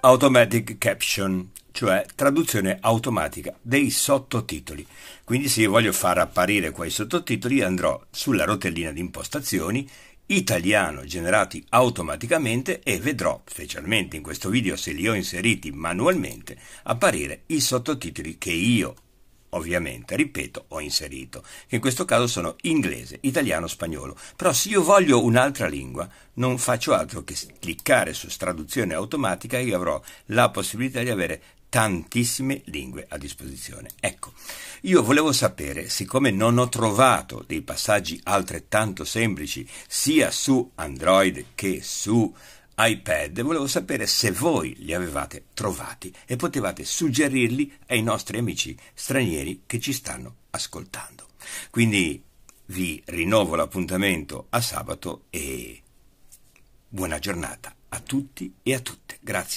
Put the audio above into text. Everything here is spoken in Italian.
Automatic Caption, cioè traduzione automatica dei sottotitoli. Quindi se io voglio far apparire quei sottotitoli andrò sulla rotellina di impostazioni italiano generati automaticamente e vedrò, specialmente in questo video se li ho inseriti manualmente, apparire i sottotitoli che io ovviamente, ripeto, ho inserito, che in questo caso sono inglese, italiano, spagnolo. Però se io voglio un'altra lingua, non faccio altro che cliccare su traduzione automatica e io avrò la possibilità di avere tantissime lingue a disposizione. Ecco, io volevo sapere, siccome non ho trovato dei passaggi altrettanto semplici sia su Android che su iPad, volevo sapere se voi li avevate trovati e potevate suggerirli ai nostri amici stranieri che ci stanno ascoltando. Quindi vi rinnovo l'appuntamento a sabato e buona giornata a tutti e a tutte. Grazie.